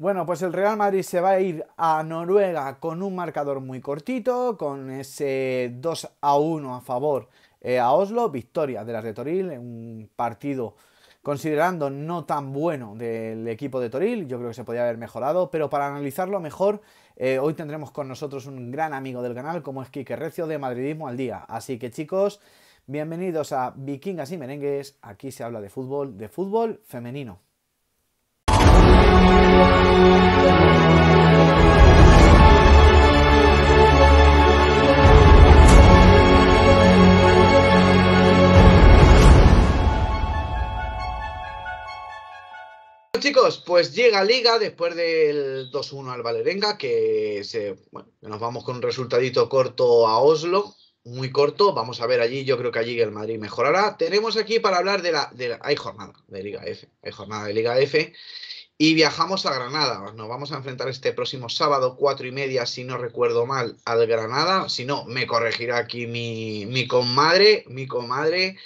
Bueno, pues el Real Madrid se va a ir a Noruega con un marcador muy cortito, con ese 2 a 1 a favor eh, a Oslo, victoria de las de Toril, un partido considerando no tan bueno del equipo de Toril, yo creo que se podía haber mejorado, pero para analizarlo mejor, eh, hoy tendremos con nosotros un gran amigo del canal, como es Quique Recio de Madridismo al Día. Así que chicos, bienvenidos a Vikingas y Merengues, aquí se habla de fútbol, de fútbol femenino. Pues chicos, pues llega Liga después del 2-1 al Valerenga, que se, nos vamos con un resultadito corto a Oslo, muy corto. Vamos a ver allí, yo creo que allí el Madrid mejorará. Tenemos aquí para hablar de la, de Hay jornada de Liga F, hay jornada de Liga F. Y viajamos a Granada. Nos vamos a enfrentar este próximo sábado, cuatro y media, si no recuerdo mal, al Granada. Si no, me corregirá aquí mi, mi comadre, mi comadre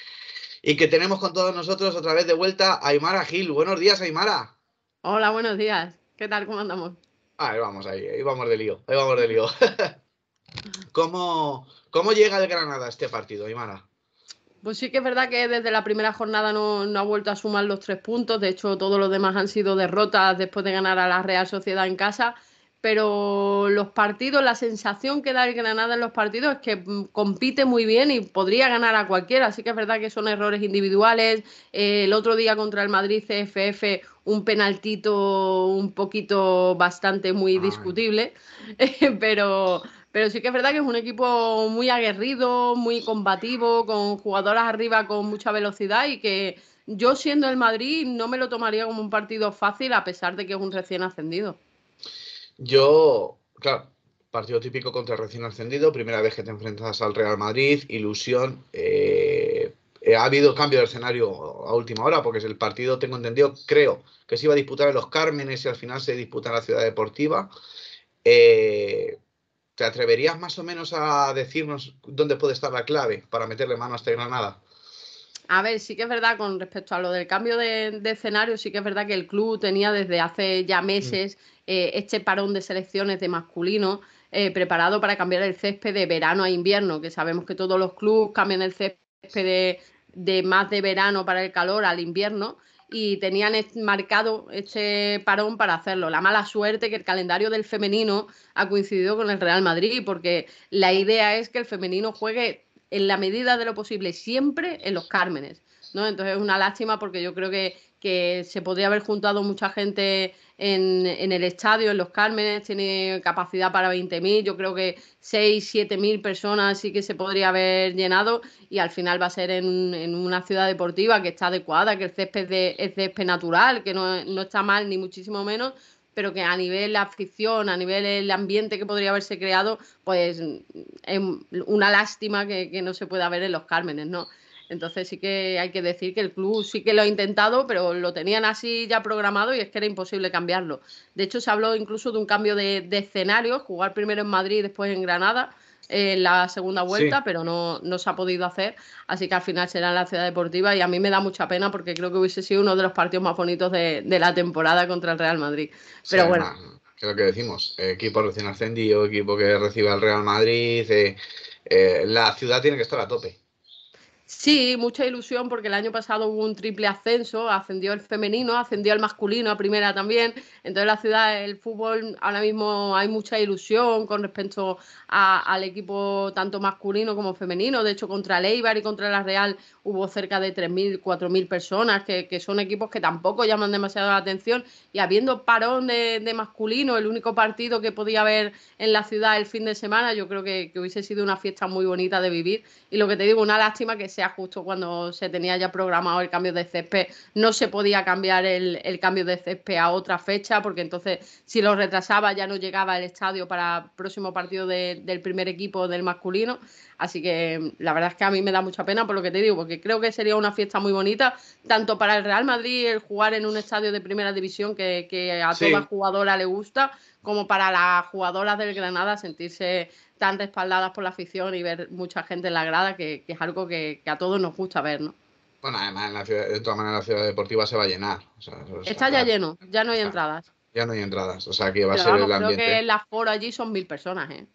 y que tenemos con todos nosotros otra vez de vuelta a Aymara Gil. Buenos días, Aymara. Hola, buenos días. ¿Qué tal? ¿Cómo andamos? Ah, ahí vamos, ahí, ahí vamos de lío, ahí vamos de lío. ¿Cómo, llega el Granada este partido, Aymara? Pues sí que es verdad que desde la primera jornada no, no, ha vuelto a sumar los tres puntos. De hecho, todos los demás han sido derrotas después de ganar a la Real Sociedad en casa pero los partidos, la sensación que da el Granada en los partidos es que mm, compite muy bien y podría ganar a cualquiera. Así que es verdad que son errores individuales. Eh, el otro día contra el Madrid CFF, un penaltito un poquito bastante muy ah, discutible, eh, pero, pero sí que es verdad que es un equipo muy aguerrido, muy combativo, con jugadoras arriba con mucha velocidad y que yo siendo el Madrid no me lo tomaría como un partido fácil a pesar de que es un recién ascendido. Yo, claro, partido típico contra el recién ascendido, primera vez que te enfrentas al Real Madrid, ilusión. Eh, eh, ha habido cambio de escenario a última hora, porque es el partido, tengo entendido, creo que se iba a disputar en Los Cármenes y al final se disputa en la Ciudad Deportiva. Eh, ¿Te atreverías más o menos a decirnos dónde puede estar la clave para meterle mano a este Granada? A ver, sí que es verdad, con respecto a lo del cambio de, escenario, sí que es verdad que el club tenía desde hace ya mm. meses eh, este parón de selecciones de masculino eh, preparado para cambiar el césped de verano a invierno, que sabemos que todos los clubes cambian el césped de, de más de verano para el calor al invierno y tenían marcado este parón para hacerlo. La mala suerte que el calendario del femenino ha coincidido con el Real Madrid, porque la idea es que el femenino juegue en la medida de lo posible, siempre en los cármenes. ¿no? Entonces es una lástima porque yo creo que, que se podría haber juntado mucha gente en, en, el estadio, en los Cármenes, tiene capacidad para 20.000, yo creo que 6, 7.000 personas sí que se podría haber llenado y al final va a ser en, en una ciudad deportiva que está adecuada, que el césped de, es césped natural, que no, no está mal ni muchísimo menos, pero que a nivel la afición, a nivel el ambiente que podría haberse creado, pues es una lástima que, no se pueda ver en los Cármenes, ¿no? Entonces sí que hay que decir que el club sí que lo ha intentado, pero lo tenían así ya programado y es que era imposible cambiarlo. De hecho, se habló incluso de un cambio de, de escenario, jugar primero en Madrid, después en Granada, en eh, la segunda vuelta, pero no, no, se ha podido hacer. Así que al final será en la Ciudad Deportiva y a mí me da mucha pena porque creo que hubiese sido uno de los partidos más bonitos de, de la temporada contra el Real Madrid. Pero bueno. que lo que decimos, eh, equipo recién ascendido, equipo que recibe al Real Madrid, eh, la ciudad tiene que estar a tope. Sí, mucha ilusión porque el año pasado hubo un triple ascenso, ascendió el femenino, ascendió el masculino a primera también. Entonces la ciudad, el fútbol, ahora mismo hay mucha ilusión con respecto al equipo tanto masculino como femenino. De hecho, contra el Eibar y contra la Real hubo cerca de 3.000, 4.000 personas, que, son equipos que tampoco llaman demasiado la atención. Y habiendo parón de, masculino, el único partido que podía haber en la ciudad el fin de semana, yo creo que, que hubiese sido una fiesta muy bonita de vivir. Y lo que te digo, una lástima que sea justo cuando se tenía ya programado el cambio de CP no se podía cambiar el, cambio de CP a otra fecha, porque entonces si lo retrasaba ya no llegaba al estadio para el próximo partido del primer equipo del masculino. Así que la verdad es que a mí me da mucha pena por lo que te digo, porque creo que sería una fiesta muy bonita, tanto para el Real Madrid el jugar en un estadio de primera división que, a toda jugadora le gusta, como para las jugadoras del Granada sentirse tan respaldadas por la afición y ver mucha gente en la grada, que, es algo que, a todos nos gusta ver, ¿no? Bueno, además, de todas maneras, la ciudad deportiva se va a llenar. está ya lleno, ya no hay entradas. Ya no hay entradas, o sea, que va a ser el ambiente. Creo que el aforo allí son mil personas, ¿eh?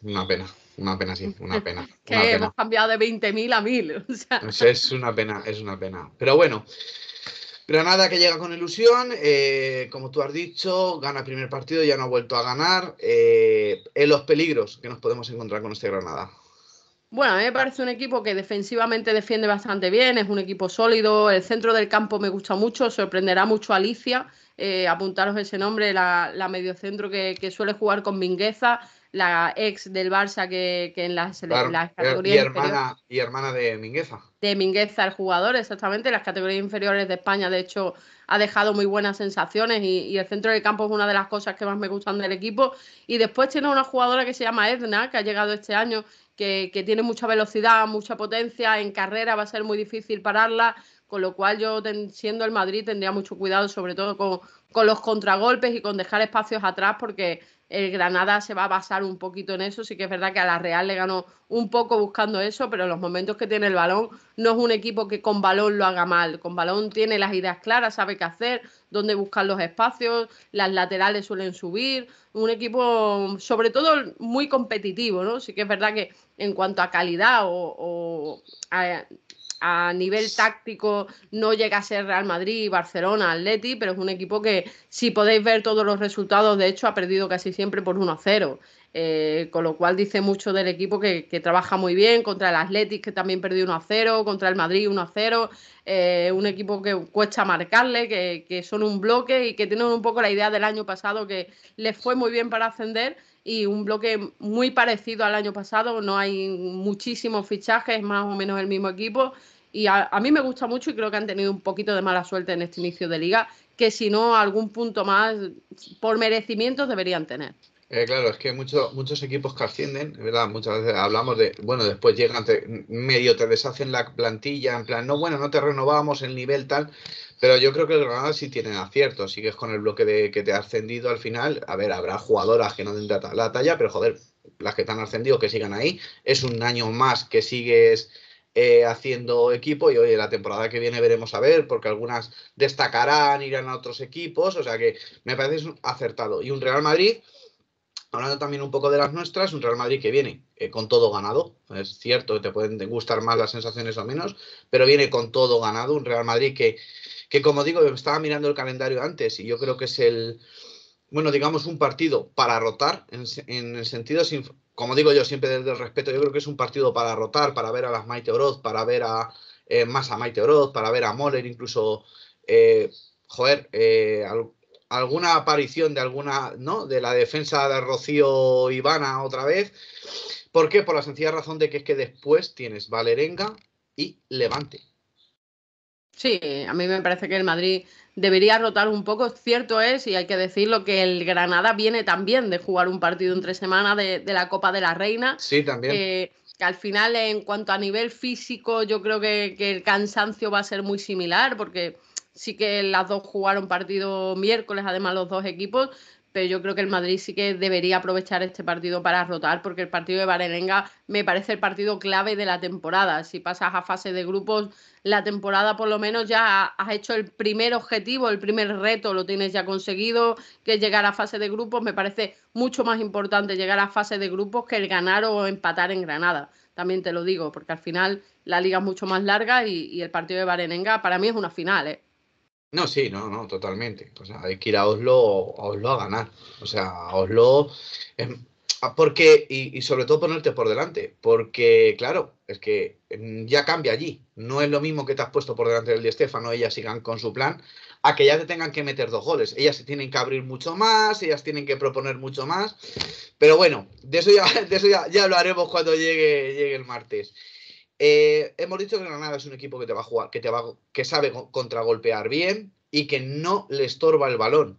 Una pena, una pena, sí, una pena. que hemos cambiado de 20.000 a 1.000, o sea. Pues es una pena, es una pena. Pero bueno, Granada que llega con ilusión, eh, como tú has dicho, gana el primer partido, y ya no ha vuelto a ganar. Eh, en los peligros que nos podemos encontrar con este Granada. Bueno, a mí me parece un equipo que defensivamente defiende bastante bien, es un equipo sólido, el centro del campo me gusta mucho, sorprenderá mucho a Alicia, eh, apuntaros ese nombre, la, mediocentro que, suele jugar con Mingueza, la ex del Barça que, en las, categorías. Y hermana, y hermana de Mingueza. De Mingueza, el jugador, exactamente. Las categorías inferiores de España, de hecho, ha dejado muy buenas sensaciones y, el centro de campo es una de las cosas que más me gustan del equipo. Y después tiene una jugadora que se llama Edna, que ha llegado este año, que, tiene mucha velocidad, mucha potencia. En carrera va a ser muy difícil pararla con lo cual yo siendo el Madrid tendría mucho cuidado sobre todo con, con, los contragolpes y con dejar espacios atrás porque el Granada se va a basar un poquito en eso. Sí que es verdad que a la Real le ganó un poco buscando eso, pero en los momentos que tiene el balón no es un equipo que con balón lo haga mal. Con balón tiene las ideas claras, sabe qué hacer, dónde buscar los espacios, las laterales suelen subir. Un equipo sobre todo muy competitivo, ¿no? Sí que es verdad que en cuanto a calidad o, o a a nivel táctico no llega a ser Real Madrid, Barcelona, Atleti, pero es un equipo que si podéis ver todos los resultados, de hecho ha perdido casi siempre por 1 a 0. Eh, con lo cual dice mucho del equipo que, trabaja muy bien, contra el Athletic que también perdió 1 a 0, contra el Madrid 1 a 0, eh, un equipo que cuesta marcarle, que, que, son un bloque y que tienen un poco la idea del año pasado que les fue muy bien para ascender y un bloque muy parecido al año pasado, no hay muchísimos fichajes, más o menos el mismo equipo y a, mí me gusta mucho y creo que han tenido un poquito de mala suerte en este inicio de liga, que si no algún punto más por merecimientos deberían tener. Eh, claro, es que muchos muchos equipos que ascienden, ¿verdad? Muchas veces hablamos de, bueno, después llegan, medio te deshacen la plantilla, en plan, no, bueno, no te renovamos el nivel tal, pero yo creo que el Granada sí tiene acierto. Sigues con el bloque de que te ha ascendido al final. A ver, habrá jugadoras que no den la talla, pero joder, las que te han ascendido que sigan ahí. Es un año más que sigues eh, haciendo equipo. Y oye, la temporada que viene veremos a ver, porque algunas destacarán, irán a otros equipos. O sea que me parece acertado. Y un Real Madrid. Hablando también un poco de las nuestras, un Real Madrid que viene eh, con todo ganado. Es cierto te pueden gustar más las sensaciones o menos, pero viene con todo ganado. Un Real Madrid que, que como digo, estaba mirando el calendario antes y yo creo que es el, bueno, digamos un partido para rotar, en, el sentido, sin, como digo yo siempre desde el respeto, yo creo que es un partido para rotar, para ver a las Maite Oroz, para ver a eh, más a Maite Oroz, para ver a Moller, incluso, eh, joder, eh, alguna aparición de alguna, ¿no? De la defensa de Rocío Ivana otra vez. ¿Por qué? Por la sencilla razón de que es que después tienes Valerenga y Levante. Sí, a mí me parece que el Madrid debería rotar un poco. Cierto es, y hay que decirlo, que el Granada viene también de jugar un partido entre semanas de, la Copa de la Reina. Sí, también. Eh, al final, en cuanto a nivel físico, yo creo que, que el cansancio va a ser muy similar, porque sí que las dos jugaron partido miércoles, además los dos equipos, pero yo creo que el Madrid sí que debería aprovechar este partido para rotar, porque el partido de Varelenga me parece el partido clave de la temporada. Si pasas a fase de grupos, la temporada por lo menos ya has hecho el primer objetivo, el primer reto, lo tienes ya conseguido, que es llegar a fase de grupos. Me parece mucho más importante llegar a fase de grupos que el ganar o empatar en Granada. También te lo digo, porque al final la liga es mucho más larga y, el partido de Varenenga para mí es una final. ¿eh? No, sí, no, no, totalmente. O sea, hay que ir a Oslo, a a ganar. O sea, a Oslo ah, porque, y, sobre todo ponerte por delante, porque claro, es que mm, ya cambia allí. No es lo mismo que te has puesto por delante del de Estefano ellas sigan con su plan, a que ya te tengan que meter dos goles. Ellas se tienen que abrir mucho más, ellas tienen que proponer mucho más. Pero bueno, de eso ya, de eso ya, ya hablaremos cuando llegue, llegue el martes. Eh, hemos dicho que Granada es un equipo que te va a jugar, que, te que sabe contragolpear bien y que no le estorba el balón.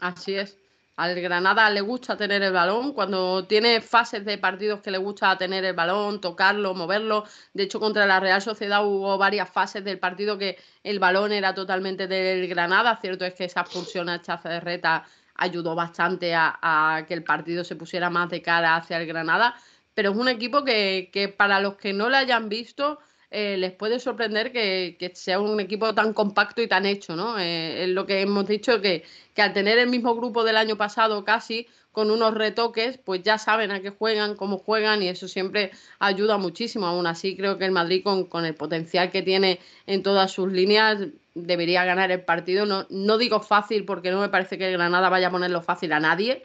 Así es. Al Granada le gusta tener el balón. Cuando tiene fases de partidos que le gusta tener el balón, tocarlo, moverlo. De hecho, contra la Real Sociedad hubo varias fases del partido que el balón era totalmente del Granada. Cierto es que esa expulsión a Reta ayudó bastante a, a que el partido se pusiera más de cara hacia el Granada pero es un equipo que, para los que no lo hayan visto, eh, les puede sorprender que, sea un equipo tan compacto y tan hecho, ¿no? Eh, es lo que hemos dicho, que, que, al tener el mismo grupo del año pasado casi, con unos retoques, pues ya saben a qué juegan, cómo juegan y eso siempre ayuda muchísimo. Aún así, creo que el Madrid, con, el potencial que tiene en todas sus líneas, debería ganar el partido. No, no digo fácil porque no me parece que Granada vaya a ponerlo fácil a nadie,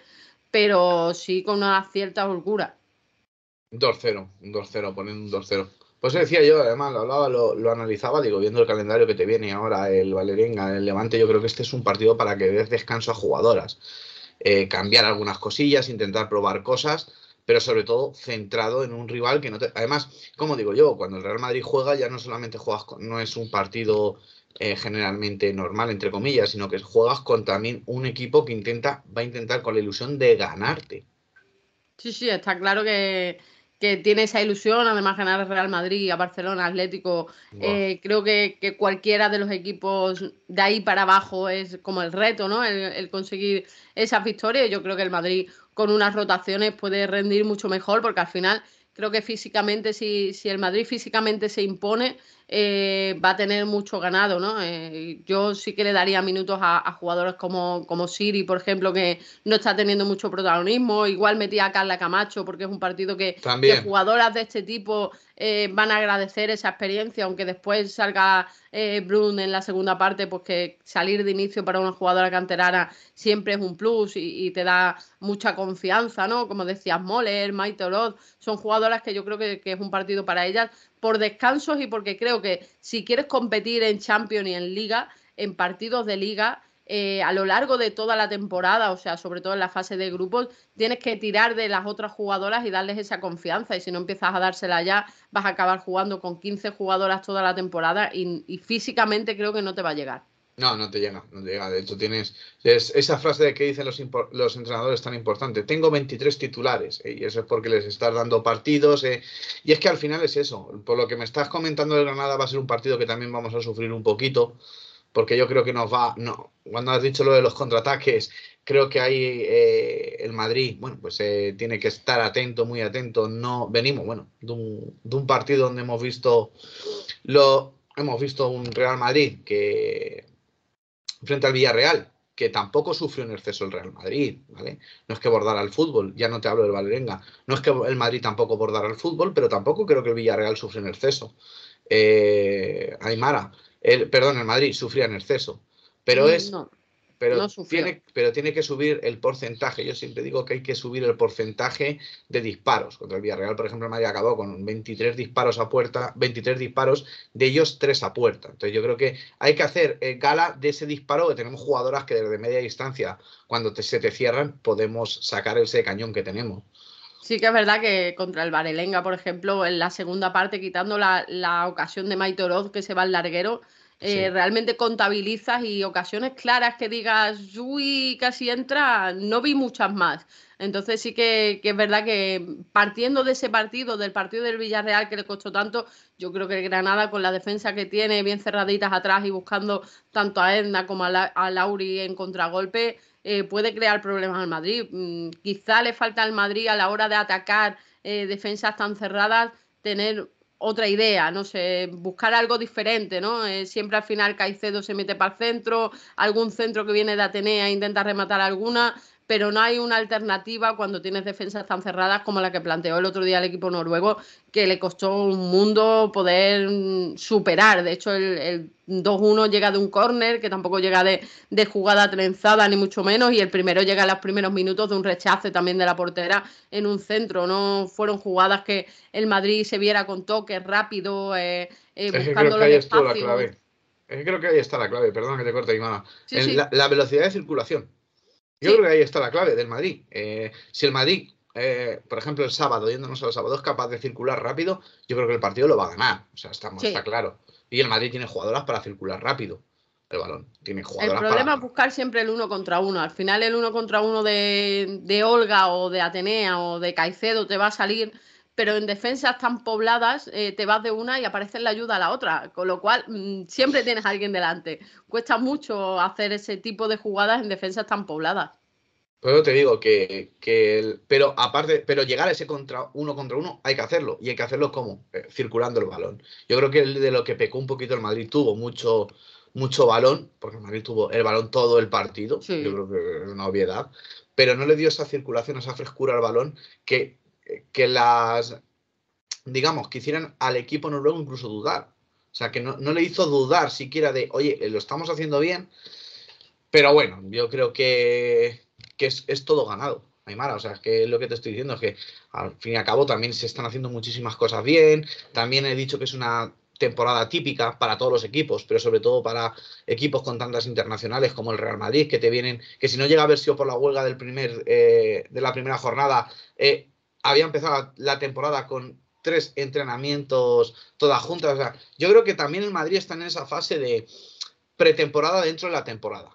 pero sí con una cierta holgura. 2-0, un 2-0, poniendo un 2-0. Pues decía yo, además, lo hablaba, lo, analizaba, digo, viendo el calendario que te viene ahora, el Valerenga, el Levante, yo creo que este es un partido para que des descanso a jugadoras, eh, cambiar algunas cosillas, intentar probar cosas, pero sobre todo centrado en un rival que no te... Además, como digo yo, cuando el Real Madrid juega ya no solamente juegas, no es un partido eh, generalmente normal, entre comillas, sino que juegas con también un equipo que intenta, va a intentar con la ilusión de ganarte. Sí, sí, está claro que que tiene esa ilusión, además ganar Real Madrid, a Barcelona, Atlético, eh, creo que, cualquiera de los equipos de ahí para abajo es como el reto, ¿no? El, el conseguir esas victorias. Yo creo que el Madrid con unas rotaciones puede rendir mucho mejor porque al final Creo que físicamente, si, si el Madrid físicamente se impone, eh, va a tener mucho ganado, ¿no? Eh, yo sí que le daría minutos a, jugadores como, como Siri, por ejemplo, que no está teniendo mucho protagonismo. Igual metía a Carla Camacho, porque es un partido que, que jugadoras de este tipo eh, van a agradecer esa experiencia, aunque después salga eh, Brun en la segunda parte, pues que salir de inicio para una jugadora canterana siempre es un plus y, te da mucha confianza, ¿no? Como decías, Moller, Maite Oroz, son jugadoras que yo creo que, que, es un partido para ellas por descansos y porque creo que si quieres competir en Champions y en Liga, en partidos de Liga, eh, a lo largo de toda la temporada, o sea, sobre todo en la fase de grupos, tienes que tirar de las otras jugadoras y darles esa confianza. Y si no empiezas a dársela ya, vas a acabar jugando con 15 jugadoras toda la temporada y, físicamente creo que no te va a llegar. No, no te llega, no llega. De hecho, tienes esa frase que dicen los, entrenadores tan importante. Tengo 23 titulares eh, y eso es porque les estás dando partidos. Eh, y es que al final es eso. Por lo que me estás comentando de Granada va a ser un partido que también vamos a sufrir un poquito porque yo creo que nos va, no, cuando has dicho lo de los contraataques, creo que ahí eh, el Madrid, bueno, pues eh, tiene que estar atento, muy atento. No venimos, bueno, de un, partido donde hemos visto lo, hemos visto un Real Madrid que frente al Villarreal, que tampoco sufrió un exceso el Real Madrid, ¿vale? No es que bordara el fútbol, ya no te hablo del Valerenga. No es que el Madrid tampoco bordara el fútbol, pero tampoco creo que el Villarreal sufrió un exceso. Eh, Aymara, perdón, el Madrid sufría en exceso, pero es... pero, tiene, pero tiene que subir el porcentaje. Yo siempre digo que hay que subir el porcentaje de disparos. Contra el Villarreal, por ejemplo, el Madrid acabó con 23 disparos a puerta, 23 disparos, de ellos 3 a puerta. Entonces yo creo que hay que hacer eh, gala de ese disparo que tenemos jugadoras que desde media distancia, cuando se te cierran, podemos sacar ese cañón que tenemos. Sí que es verdad que contra el Varelenga, por ejemplo, en la segunda parte, quitando la, la ocasión de Maitoroz que se va al larguero, eh, realmente contabilizas y ocasiones claras que digas, uy, casi entra, no vi muchas más. Entonces sí que, es verdad que partiendo de ese partido, del partido del Villarreal que le costó tanto, yo creo que Granada con la defensa que tiene, bien cerraditas atrás y buscando tanto a Edna como a, Lauri en contragolpe, eh, puede crear problemas al Madrid. Mm, quizá le falta al Madrid a la hora de atacar eh, defensas tan cerradas tener otra idea, no sé, buscar algo diferente, ¿no? Eh, siempre al final Caicedo se mete para el centro, algún centro que viene de Atenea e intenta rematar alguna, pero no hay una alternativa cuando tienes defensas tan cerradas como la que planteó el otro día el equipo noruego, que le costó un mundo poder mm, superar. De hecho, el, 2-1 llega de un córner, que tampoco llega de, jugada trenzada, ni mucho menos, y el primero llega en los primeros minutos de un rechace también de la portera en un centro. No fueron jugadas que el Madrid se viera con toque rápido, eh, eh, buscando Es que Creo que ahí está la clave, perdón que te corte, Ivana. la velocidad de circulación. Yo creo que ahí está la clave del Madrid. Eh, si el Madrid, eh, por ejemplo, el sábado, yéndonos los sábados, es capaz de circular rápido, yo creo que el partido lo va a ganar. O sea, está, claro. Y el Madrid tiene jugadoras para circular rápido el balón. Tiene El problema es buscar siempre el uno contra uno. Al final, el uno contra uno de, de Olga o de Atenea o de Caicedo te va a salir pero en defensas tan pobladas eh, te vas de una y aparece la ayuda a la otra, con lo cual mm, siempre tienes a alguien delante. Cuesta mucho hacer ese tipo de jugadas en defensas tan pobladas. Pero te digo que, pero aparte, pero llegar a ese contra uno contra uno hay que hacerlo. Y hay que hacerlo como eh, circulando el balón. Yo creo que de lo que pecó un poquito el Madrid tuvo mucho, mucho balón, porque el Madrid tuvo el balón todo el partido, yo creo que es una obviedad, pero no le dio esa circulación, esa frescura al balón que que las, digamos, que hicieran al equipo noruego incluso dudar. O sea, que no, le hizo dudar siquiera de, oye, eh, lo estamos haciendo bien, pero bueno, yo creo que, es, todo ganado, Aymara. O sea, es que lo que te estoy diciendo es que al fin y al cabo también se están haciendo muchísimas cosas bien. También he dicho que es una temporada típica para todos los equipos, pero sobre todo para equipos con tantas internacionales como el Real Madrid, que te vienen, que si no llega a haber sido por la huelga del primer, eh, de la primera jornada, eh, había empezado la temporada con tres entrenamientos todas juntas. O sea, yo creo que también el Madrid está en esa fase de pretemporada dentro de la temporada.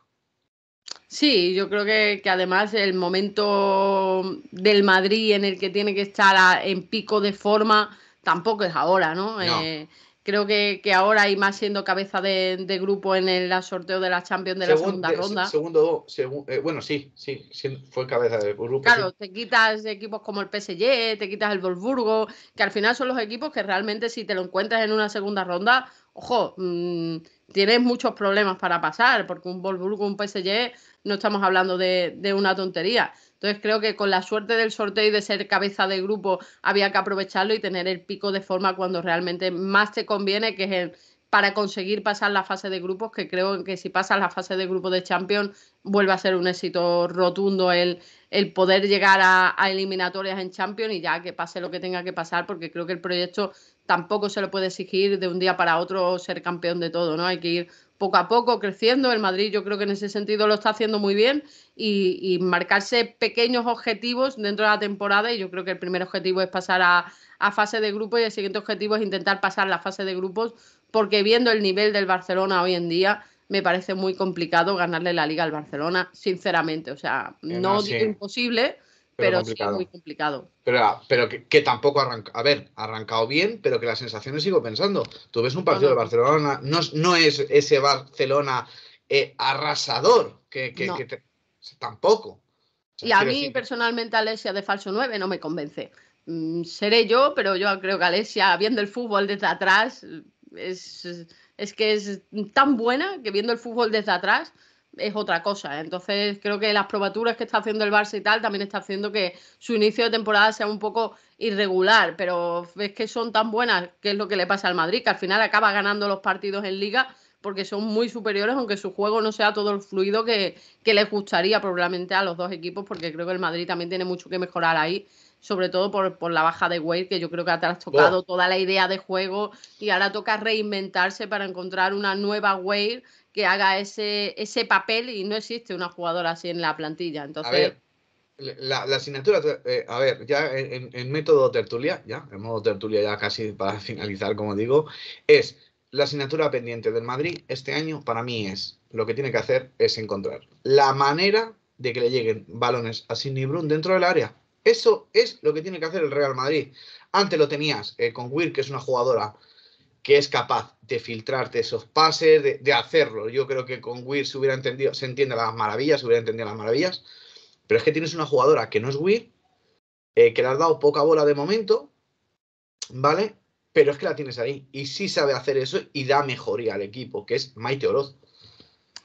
Sí, yo creo que, además el momento del Madrid en el que tiene que estar en pico de forma tampoco es ahora, ¿no? Eh, Creo que, que ahora y más siendo cabeza de, grupo en el sorteo de la Champions de la segunda ronda. Segundo, eh, bueno, sí, sí, fue cabeza de grupo. Claro, te quitas equipos como el PSG, te quitas el Wolfsburgo, que al final son los equipos que realmente si te lo encuentras en una segunda ronda, ojo, mm, tienes muchos problemas para pasar, porque un o un PSG, no estamos hablando de, una tontería. Entonces creo que con la suerte del sorteo y de ser cabeza de grupo había que aprovecharlo y tener el pico de forma cuando realmente más te conviene, que es para conseguir pasar la fase de grupos, que creo que si pasas la fase de grupo de Champions vuelve a ser un éxito rotundo el, poder llegar a, a eliminatorias en Champions y ya que pase lo que tenga que pasar, porque creo que el proyecto tampoco se lo puede exigir de un día para otro ser campeón de todo, ¿no? Hay que ir poco a poco creciendo. El Madrid yo creo que en ese sentido lo está haciendo muy bien y, marcarse pequeños objetivos dentro de la temporada y yo creo que el primer objetivo es pasar a, fase de grupo y el siguiente objetivo es intentar pasar la fase de grupos porque viendo el nivel del Barcelona hoy en día me parece muy complicado ganarle la liga al Barcelona, sinceramente. O sea, eh, no, es imposible pero, sí muy complicado. Pero, ah, pero que, tampoco arranca. A ver, ha arrancado bien, pero que las sensaciones sigo pensando. Tú ves un partido de Barcelona, no, es ese Barcelona eh, arrasador, que, tampoco. y a mí personalmente Alesia de falso 9 no me convence. Mm, seré yo, pero yo creo que Alesia, viendo el fútbol desde atrás, es, es que es tan buena que viendo el fútbol desde atrás es otra cosa. Entonces, creo que las probaturas que está haciendo el Barça y tal también está haciendo que su inicio de temporada sea un poco irregular, pero es que son tan buenas que es lo que le pasa al Madrid, que al final acaba ganando los partidos en liga porque son muy superiores, aunque su juego no sea todo el fluido que, que les gustaría probablemente a los dos equipos, porque creo que el Madrid también tiene mucho que mejorar ahí sobre todo por, la baja de Wade, que yo creo que ha trastocado toda la idea de juego y ahora toca reinventarse para encontrar una nueva Wade que haga ese, ese papel y no existe una jugadora así en la plantilla. Entonces... la, asignatura, eh, a ver, ya en, en, método tertulia, ya, en modo tertulia ya casi para finalizar, como digo, es la asignatura pendiente del Madrid este año para mí es, lo que tiene que hacer es encontrar la manera de que le lleguen balones a Sidney Brun dentro del área eso es lo que tiene que hacer el Real Madrid. Antes lo tenías eh, con Will, que es una jugadora que es capaz de filtrarte esos pases, de, hacerlo. Yo creo que con Will se hubiera entendido, se entiende las maravillas, se hubiera entendido las maravillas. Pero es que tienes una jugadora que no es Will, eh, que le has dado poca bola de momento, ¿vale? Pero es que la tienes ahí. Y sí sabe hacer eso y da mejoría al equipo, que es Maite Oroz.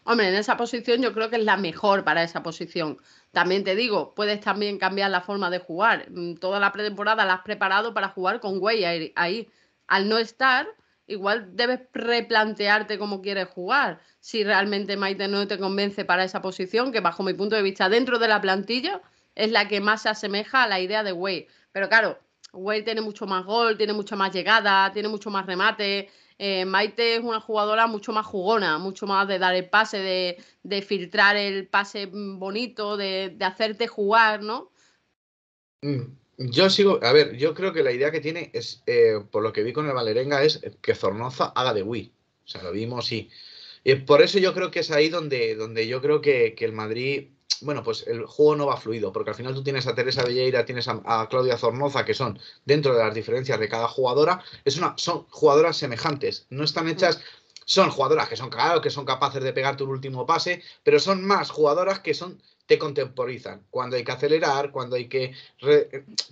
Hombre, en esa posición yo creo que es la mejor para esa posición. También te digo, puedes también cambiar la forma de jugar. Mm, toda la pretemporada la has preparado para jugar con Way ahí. Al no estar, igual debes replantearte cómo quieres jugar. Si realmente Maite no te convence para esa posición, que bajo mi punto de vista dentro de la plantilla es la que más se asemeja a la idea de Way, Pero claro, Way tiene mucho más gol, tiene mucha más llegada, tiene mucho más remate. Eh, Maite es una jugadora mucho más jugona, mucho más de dar el pase, de, filtrar el pase mm, bonito, de, hacerte jugar, ¿no? Mm, yo sigo, a ver, yo creo que la idea que tiene es, eh, por lo que vi con el Valerenga, es que Zornoza haga de Wii. O sea, lo vimos y, y por eso yo creo que es ahí donde, donde yo creo que, que el Madrid bueno, pues el juego no va fluido, porque al final tú tienes a Teresa Villeira tienes a, Claudia Zornoza, que son, dentro de las diferencias de cada jugadora, es una, son jugadoras semejantes, no están mm. hechas, son jugadoras que son que son capaces de pegarte un último pase, pero son más jugadoras que son te contemporizan, cuando hay que acelerar, cuando hay que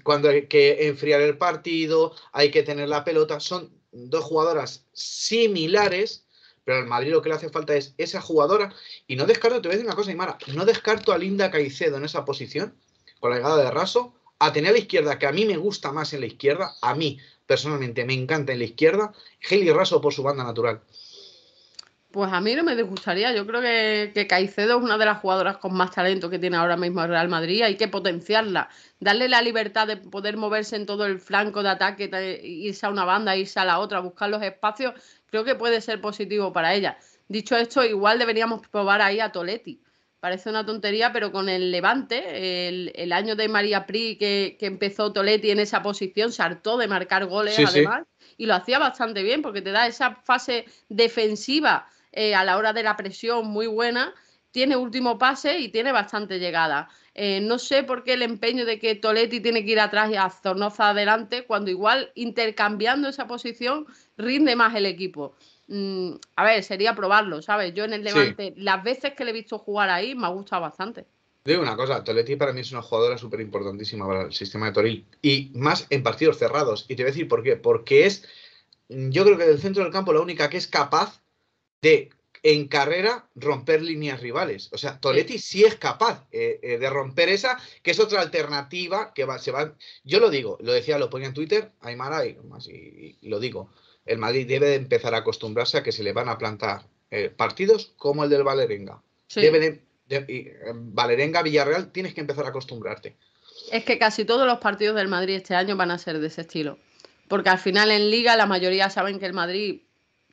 cuando hay que enfriar el partido, hay que tener la pelota, son dos jugadoras similares pero al Madrid lo que le hace falta es esa jugadora. Y no descarto, te voy a decir una cosa, Imara, no descarto a Linda Caicedo en esa posición, con la llegada de Raso, a tener a la izquierda, que a mí me gusta más en la izquierda, a mí personalmente me encanta en la izquierda, Geli Raso por su banda natural. Pues a mí no me disgustaría. Yo creo que, que, Caicedo es una de las jugadoras con más talento que tiene ahora mismo el Real Madrid. Hay que potenciarla, darle la libertad de poder moverse en todo el flanco de ataque, irse a una banda, irse a la otra, buscar los espacios. Creo que puede ser positivo para ella. Dicho esto, igual deberíamos probar ahí a Toletti. Parece una tontería, pero con el Levante, el, año de María Pri que, empezó Toletti en esa posición, se hartó de marcar goles además y lo hacía bastante bien porque te da esa fase defensiva eh, a la hora de la presión muy buena tiene último pase y tiene bastante llegada. Eh, no sé por qué el empeño de que Toletti tiene que ir atrás y a Zornoza adelante, cuando igual intercambiando esa posición rinde más el equipo. Mm, a ver, sería probarlo, ¿sabes? Yo en el Levante, las veces que le he visto jugar ahí, me ha gustado bastante. Digo una cosa, Toletti para mí es una jugadora súper importantísima para el sistema de Toril y más en partidos cerrados. Y te voy a decir por qué. Porque es, yo creo que del centro del campo, la única que es capaz de en carrera romper líneas rivales. O sea, Toletti sí, es capaz eh, eh, de romper esa, que es otra alternativa que va, se va. Yo lo digo, lo decía, lo ponía en Twitter, Aymara, y, lo digo. El Madrid debe de empezar a acostumbrarse a que se le van a plantar eh, partidos como el del Valerenga. de, Valerenga, Villarreal, tienes que empezar a acostumbrarte. Es que casi todos los partidos del Madrid este año van a ser de ese estilo. Porque al final en Liga la mayoría saben que el Madrid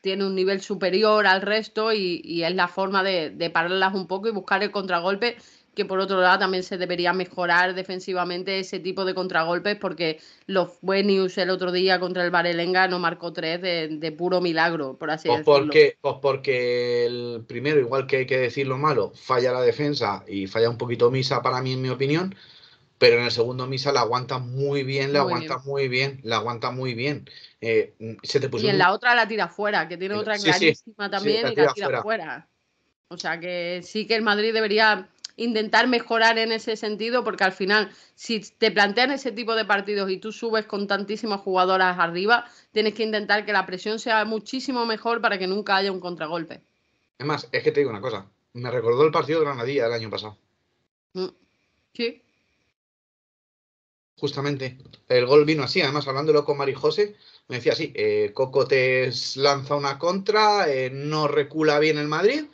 tiene un nivel superior al resto y, es la forma de, pararlas un poco y buscar el contragolpe, que por otro lado también se debería mejorar defensivamente ese tipo de contragolpes porque los buenos el otro día contra el Varelenga no marcó tres de, puro milagro, por así pues Porque, pues porque el primero, igual que hay que decir lo malo, falla la defensa y falla un poquito misa para mí en mi opinión, pero en el segundo misa la aguanta muy bien, la aguanta muy bien, la aguanta muy bien. Eh, mm, y en la otra la tira fuera, que tiene otra clarísima también y la tira fuera. O sea que sí que el Madrid debería intentar mejorar en ese sentido, porque al final, si te plantean ese tipo de partidos y tú subes con tantísimas jugadoras arriba, tienes que intentar que la presión sea muchísimo mejor para que nunca haya un contragolpe. Es más, es que te digo una cosa, me recordó el partido de Granadilla del año pasado. Mm. Sí. Justamente, el gol vino así, además hablándolo con Mari José, me decía así, eh, Coco te lanza una contra, eh, no recula bien el Madrid.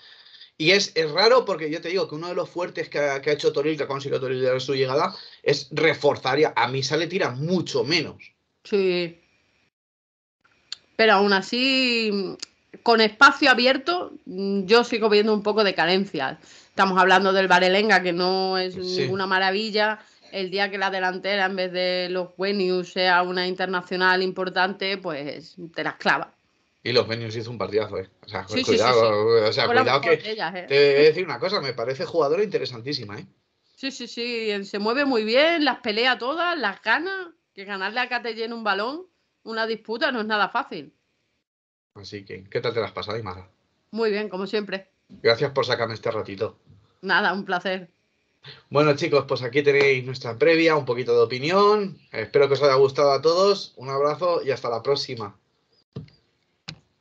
Y es, raro porque yo te digo que uno de los fuertes que ha, hecho Toril, que ha conseguido Toril de su llegada, es reforzar. A mí le tira mucho menos. Sí. Pero aún así, con espacio abierto, yo sigo viendo un poco de carencias. Estamos hablando del Varelenga, que no es una ninguna maravilla el día que la delantera en vez de los venues sea una internacional importante, pues te las clava. Y los venues hizo un partidazo, ¿eh? O sea, sí, cuidado, o sea, cuidado que. ¿eh? Te voy a decir una cosa, me parece jugadora interesantísima, ¿eh? Sí, sí, sí, se mueve muy bien, las pelea todas, las gana. Que ganarle a te en un balón, una disputa, no es nada fácil. Así que, ¿qué tal te las pasas, Imara? Muy bien, como siempre. Gracias por sacarme este ratito. Nada, un placer. Bueno chicos, pues aquí tenéis nuestra previa, un poquito de opinión. Espero que os haya gustado a todos. Un abrazo y hasta la próxima.